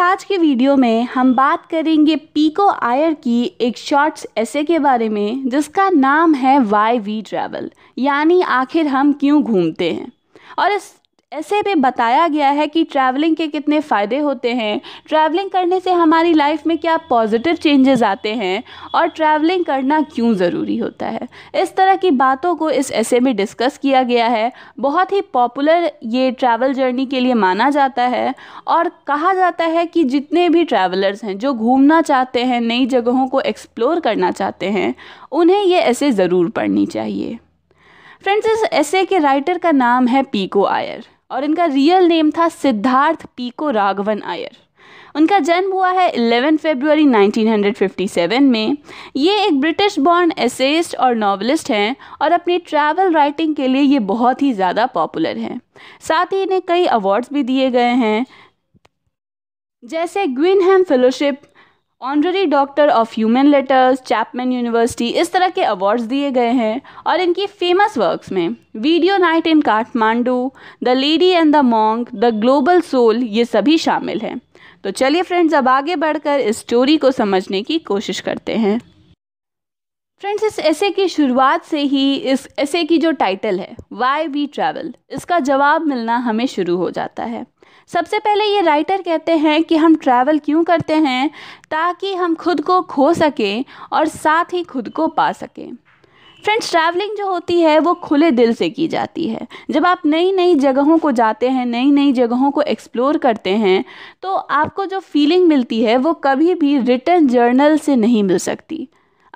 आज के वीडियो में हम बात करेंगे पीको आयर की एक शॉर्ट्स ऐसे के बारे में जिसका नाम है वाई वी ट्रैवल यानी आखिर हम क्यों घूमते हैं और इस ऐसे में बताया गया है कि ट्रैवलिंग के कितने फ़ायदे होते हैं ट्रैवलिंग करने से हमारी लाइफ में क्या पॉजिटिव चेंजेस आते हैं और ट्रैवलिंग करना क्यों ज़रूरी होता है इस तरह की बातों को इस ऐसे में डिस्कस किया गया है बहुत ही पॉपुलर ये ट्रैवल जर्नी के लिए माना जाता है और कहा जाता है कि जितने भी ट्रैवलर्स हैं जो घूमना चाहते हैं नई जगहों को एक्सप्लोर करना चाहते हैं उन्हें ये ऐसे ज़रूर पढ़नी चाहिए फ्रेंड्स इस ऐसे के राइटर का नाम है पीको आयर और इनका रियल नेम था सिद्धार्थ पीको राघवन आयर उनका जन्म हुआ है 11 फरवरी 1957 में ये एक ब्रिटिश बॉर्न एसेस्ट और नॉवलिस्ट हैं और अपनी ट्रैवल राइटिंग के लिए ये बहुत ही ज़्यादा पॉपुलर हैं साथ ही इन्हें कई अवार्ड्स भी दिए गए हैं जैसे Guggenheim fellowship honorary doctor of human letters Chapman university इस तरह के अवार्ड्स दिए गए हैं और इनकी फेमस वर्क्स में video night in Kathmandu the lady and the monk the global soul ये सभी शामिल हैं तो चलिए फ्रेंड्स अब आगे बढ़कर इस स्टोरी को समझने की कोशिश करते हैं फ्रेंड्स इस ऐसे की शुरुआत से ही इस ऐसे की जो टाइटल है वाई वी ट्रैवल इसका जवाब मिलना हमें शुरू हो जाता है सबसे पहले ये राइटर कहते हैं कि हम ट्रैवल क्यों करते हैं ताकि हम खुद को खो सकें और साथ ही खुद को पा सकें फ्रेंड्स ट्रैवलिंग जो होती है वो खुले दिल से की जाती है जब आप नई नई जगहों को जाते हैं नई नई जगहों को एक्सप्लोर करते हैं तो आपको जो फीलिंग मिलती है वो कभी भी रिटर्न जर्नल से नहीं मिल सकती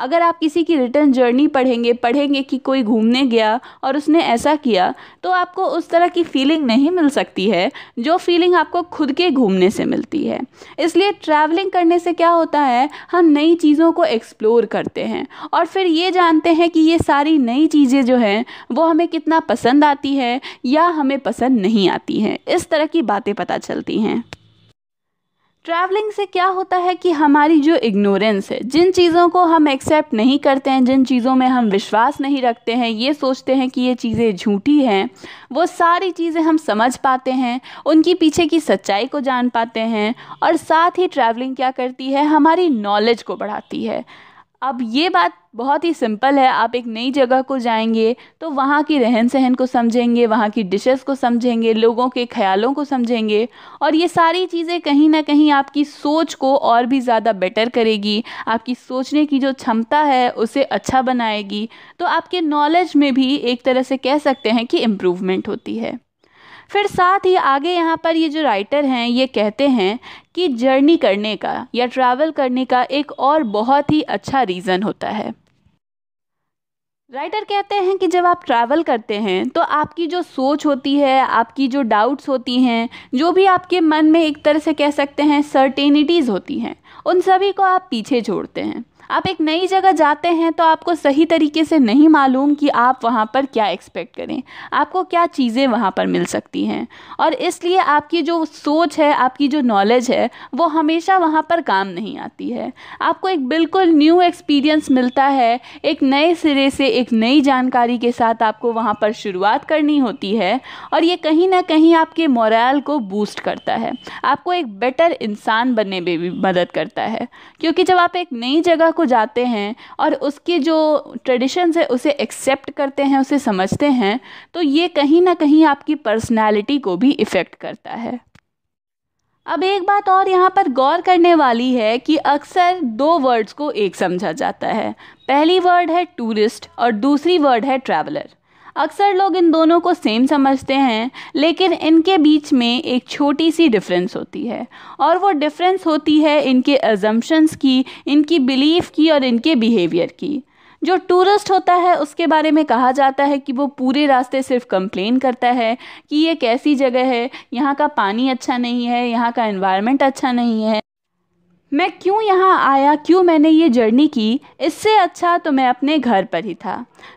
अगर आप किसी की रिटर्न जर्नी पढ़ेंगे पढ़ेंगे कि कोई घूमने गया और उसने ऐसा किया तो आपको उस तरह की फीलिंग नहीं मिल सकती है जो फीलिंग आपको खुद के घूमने से मिलती है इसलिए ट्रैवलिंग करने से क्या होता है हम नई चीज़ों को एक्सप्लोर करते हैं और फिर ये जानते हैं कि ये सारी नई चीज़ें जो हैं वो हमें कितना पसंद आती है या हमें पसंद नहीं आती हैं इस तरह की बातें पता चलती हैं ट्रैवलिंग से क्या होता है कि हमारी जो इग्नोरेंस है जिन चीज़ों को हम एक्सेप्ट नहीं करते हैं जिन चीज़ों में हम विश्वास नहीं रखते हैं ये सोचते हैं कि ये चीज़ें झूठी हैं वो सारी चीज़ें हम समझ पाते हैं उनकी पीछे की सच्चाई को जान पाते हैं और साथ ही ट्रैवलिंग क्या करती है हमारी नॉलेज को बढ़ाती है अब ये बात बहुत ही सिंपल है आप एक नई जगह को जाएंगे तो वहाँ की रहन सहन को समझेंगे वहाँ की डिशेस को समझेंगे लोगों के ख्यालों को समझेंगे और ये सारी चीज़ें कहीं ना कहीं आपकी सोच को और भी ज़्यादा बेटर करेगी आपकी सोचने की जो क्षमता है उसे अच्छा बनाएगी तो आपके नॉलेज में भी एक तरह से कह सकते हैं कि इम्प्रूवमेंट होती है फिर साथ ही आगे यहाँ पर ये जो राइटर हैं ये कहते हैं कि जर्नी करने का या ट्रैवल करने का एक और बहुत ही अच्छा रीज़न होता है राइटर कहते हैं कि जब आप ट्रैवल करते हैं तो आपकी जो सोच होती है आपकी जो डाउट्स होती हैं जो भी आपके मन में एक तरह से कह सकते हैं सर्टेनिटीज़ होती हैं उन सभी को आप पीछे छोड़ते हैं आप एक नई जगह जाते हैं तो आपको सही तरीके से नहीं मालूम कि आप वहाँ पर क्या एक्सपेक्ट करें आपको क्या चीज़ें वहाँ पर मिल सकती हैं और इसलिए आपकी जो सोच है आपकी जो नॉलेज है वो हमेशा वहाँ पर काम नहीं आती है आपको एक बिल्कुल न्यू एक्सपीरियंस मिलता है एक नए सिरे से एक नई जानकारी के साथ आपको वहाँ पर शुरुआत करनी होती है और ये कहीं ना कहीं आपके मोरल को बूस्ट करता है आपको एक बेटर इंसान बनने में भी मदद करता है क्योंकि जब आप एक नई जगह को जाते हैं और उसके जो ट्रेडिशंस है उसे एक्सेप्ट करते हैं उसे समझते हैं तो ये कहीं ना कहीं आपकी पर्सनैलिटी को भी इफ़ेक्ट करता है अब एक बात और यहाँ पर गौर करने वाली है कि अक्सर दो वर्ड्स को एक समझा जाता है पहली वर्ड है टूरिस्ट और दूसरी वर्ड है ट्रैवलर अक्सर लोग इन दोनों को सेम समझते हैं लेकिन इनके बीच में एक छोटी सी डिफरेंस होती है और वो डिफरेंस होती है इनके अजम्पन्स की इनकी बिलीफ की और इनके बिहेवियर की जो टूरिस्ट होता है उसके बारे में कहा जाता है कि वो पूरे रास्ते सिर्फ कंप्लेन करता है कि ये कैसी जगह है यहाँ का पानी अच्छा नहीं है यहाँ का इन्वायरमेंट अच्छा नहीं है मैं क्यों यहाँ आया क्यों मैंने ये जर्नी की इससे अच्छा तो मैं अपने घर पर ही था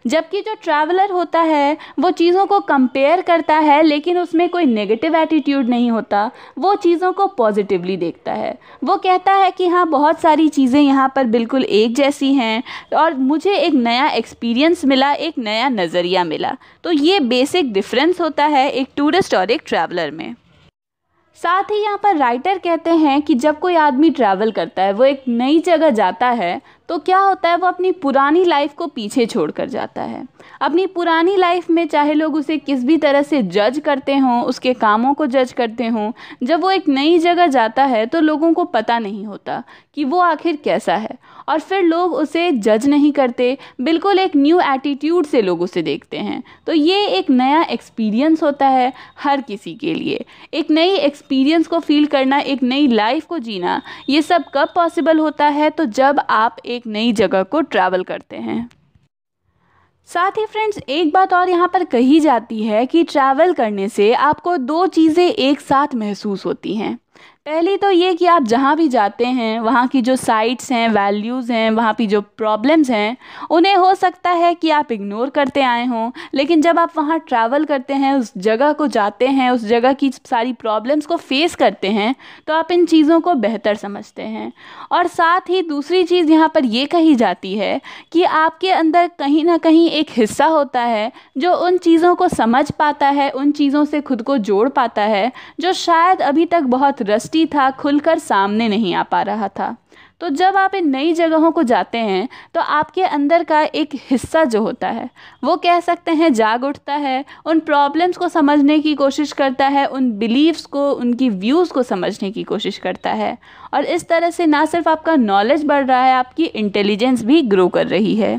जबकि जो ट्रैवलर होता है वो चीज़ों को कंपेयर करता है लेकिन उसमें कोई नेगेटिव एटीट्यूड नहीं होता वो चीज़ों को पॉजिटिवली देखता है वो कहता है कि हाँ बहुत सारी चीज़ें यहाँ पर बिल्कुल एक जैसी हैं और मुझे एक नया एक्सपीरियंस मिला एक नया नज़रिया मिला तो ये बेसिक डिफरेंस होता है एक टूरिस्ट और एक ट्रैवलर में साथ ही यहाँ पर राइटर कहते हैं कि जब कोई आदमी ट्रैवल करता है वो एक नई जगह जाता है तो क्या होता है वो अपनी पुरानी लाइफ को पीछे छोड़ कर जाता है अपनी पुरानी लाइफ में चाहे लोग उसे किस भी तरह से जज करते हों उसके कामों को जज करते हों जब वो एक नई जगह जाता है तो लोगों को पता नहीं होता कि वो आखिर कैसा है और फिर लोग उसे जज नहीं करते बिल्कुल एक न्यू एटीट्यूड से लोग उसे देखते हैं तो ये एक नया एक्सपीरियंस होता है हर किसी के लिए एक नई एक्सपीरियंस को फील करना एक नई लाइफ को जीना ये सब कब पॉसिबल होता है तो जब आप एक नई जगह को ट्रैवल करते हैं साथ ही फ्रेंड्स एक बात और यहाँ पर कही जाती है कि ट्रैवल करने से आपको दो चीज़ें एक साथ महसूस होती हैं पहली तो ये कि आप जहाँ भी जाते हैं वहाँ की जो साइट्स हैं वैल्यूज़ हैं वहाँ की जो प्रॉब्लम्स हैं उन्हें हो सकता है कि आप इग्नोर करते आए हों लेकिन जब आप वहाँ ट्रैवल करते हैं उस जगह को जाते हैं उस जगह की सारी प्रॉब्लम्स को फेस करते हैं तो आप इन चीज़ों को बेहतर समझते हैं और साथ ही दूसरी चीज़ यहाँ पर यह कही जाती है कि आपके अंदर कहीं ना कहीं एक हिस्सा होता है जो उन चीज़ों को समझ पाता है उन चीज़ों से खुद को जोड़ पाता है जो शायद अभी तक बहुत दृष्टि था खुलकर सामने नहीं आ पा रहा था तो जब आप इन नई जगहों को जाते हैं तो आपके अंदर का एक हिस्सा जो होता है वो कह सकते हैं जाग उठता है उन प्रॉब्लम्स को समझने की कोशिश करता है उन बिलीव्स को उनकी व्यूज़ को समझने की कोशिश करता है और इस तरह से ना सिर्फ आपका नॉलेज बढ़ रहा है आपकी इंटेलिजेंस भी ग्रो कर रही है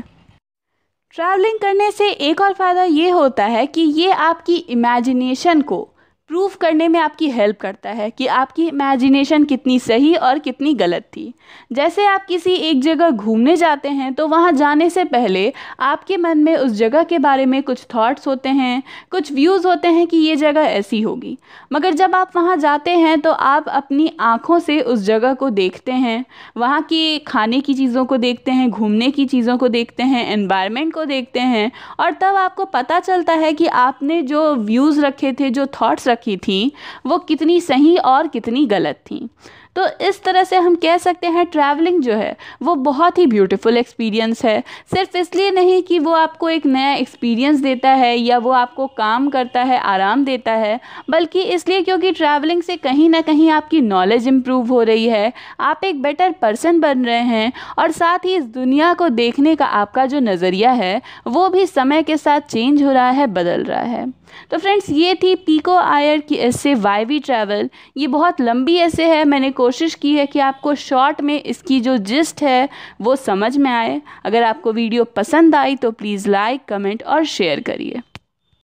ट्रैवलिंग करने से एक और फ़ायदा ये होता है कि ये आपकी इमेजिनेशन को प्रूव करने में आपकी हेल्प करता है कि आपकी इमेजिनेशन कितनी सही और कितनी गलत थी जैसे आप किसी एक जगह घूमने जाते हैं तो वहाँ जाने से पहले आपके मन में उस जगह के बारे में कुछ थॉट्स होते हैं कुछ व्यूज़ होते हैं कि ये जगह ऐसी होगी मगर जब आप वहाँ जाते हैं तो आप अपनी आँखों से उस जगह को देखते हैं वहाँ की खाने की चीज़ों को देखते हैं घूमने की चीज़ों को देखते हैं एनवायरनमेंट को देखते हैं और तब आपको पता चलता है कि आपने जो व्यूज़ रखे थे जो थाट्स रखी थी वो कितनी सही और कितनी गलत थी तो इस तरह से हम कह सकते हैं ट्रैवलिंग जो है वो बहुत ही ब्यूटीफुल एक्सपीरियंस है सिर्फ इसलिए नहीं कि वो आपको एक नया एक्सपीरियंस देता है या वो आपको काम करता है आराम देता है बल्कि इसलिए क्योंकि ट्रैवलिंग से कहीं ना कहीं आपकी नॉलेज इम्प्रूव हो रही है आप एक बेटर पर्सन बन रहे हैं और साथ ही इस दुनिया को देखने का आपका जो नज़रिया है वो भी समय के साथ चेंज हो रहा है बदल रहा है तो फ्रेंड्स ये थी पीको आयर की ऐसे वाई वी ट्रैवल ये बहुत लंबी ऐसे है मैंने कोशिश की है कि आपको शॉर्ट में इसकी जो जिस्ट है वो समझ में आए अगर आपको वीडियो पसंद आई तो प्लीज़ लाइक कमेंट और शेयर करिए